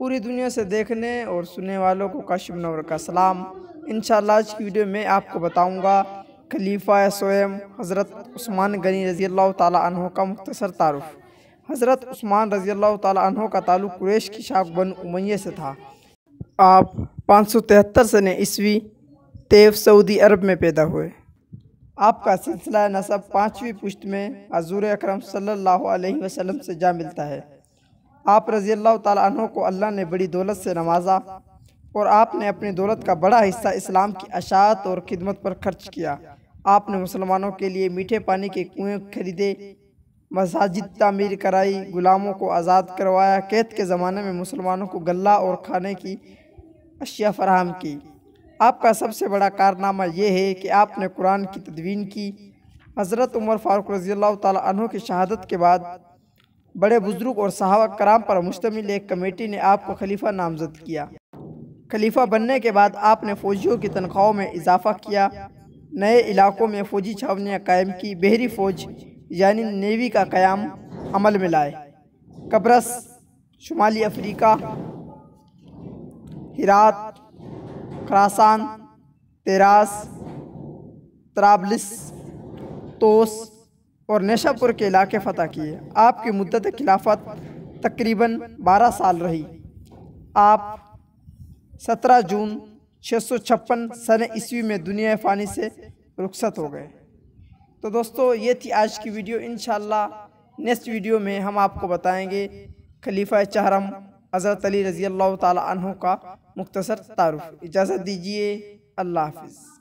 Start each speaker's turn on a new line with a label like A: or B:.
A: पूरी दुनिया से देखने और सुनने वालों को कश्यप नवर का सलाम इन आज की वीडियो में आपको बताऊँगा खलीफा सोएम हज़रत उस्मान गनी रज़ी अल्लाह का मुख्तर तारफ़ हज़रत उस्मान रज़ी अल्लाह तहों का ताल्लुक कुरेश की शाख बन उमैय से था आप पाँच सौ तिहत्तर सन ईस्वी तेव सऊदी अरब में पैदा हुए आपका सिलसिला नसब पाँचवीं पुश्त में हजूर अक्रम सल्ला वसलम से जा मिलता है आप रज़ी अल्लाह को अल्लाह ने बड़ी दौलत से नवाजा और आपने अपनी दौलत का बड़ा हिस्सा इस्लाम की अशात और खिदमत पर खर्च किया आपने मुसलमानों के लिए मीठे पानी के कुएँ खरीदे मसाजिद तमीर कराई गुलामों को आज़ाद करवाया कैद के ज़माने में मुसलमानों को गला और खाने की अशिया फराहम की आपका सबसे बड़ा कारनामा यह है कि आपने कुरान की तदवीन की हज़रत उमर फ़ारूक रज़ी अल्लाह तु की शहादत के बाद बड़े बुजुर्ग और सहावा कराम पर मुश्तमिल एक कमेटी ने आपको खलीफा नामजद किया खलीफा बनने के बाद आपने फौजियों की तनख्वाहों में इजाफा किया नए इलाकों में फौजी छावनियाँ कायम की बहरी फौज यानी नेवी का क़्याम अमल में लाए कब्रस शुमाली अफ्रीका हिरात खरासान तेरास त्राबलिस तोस और नशापुर के इलाके फ़तह किए आपकी मुद्दत खिलाफत तकरीबन 12 साल रही आप 17 जून छः सौ छप्पन सन ईस्वी में दुनिया फ़ानी से रुखसत हो गए तो दोस्तों ये थी आज की वीडियो इन नेक्स्ट वीडियो में हम आपको बताएंगे खलीफा चहरम हज़रत अली रज़ी अल्लाह तहों का मुख्तसर तारफ़ इजाज़त दीजिए अल्लाह हाफिज़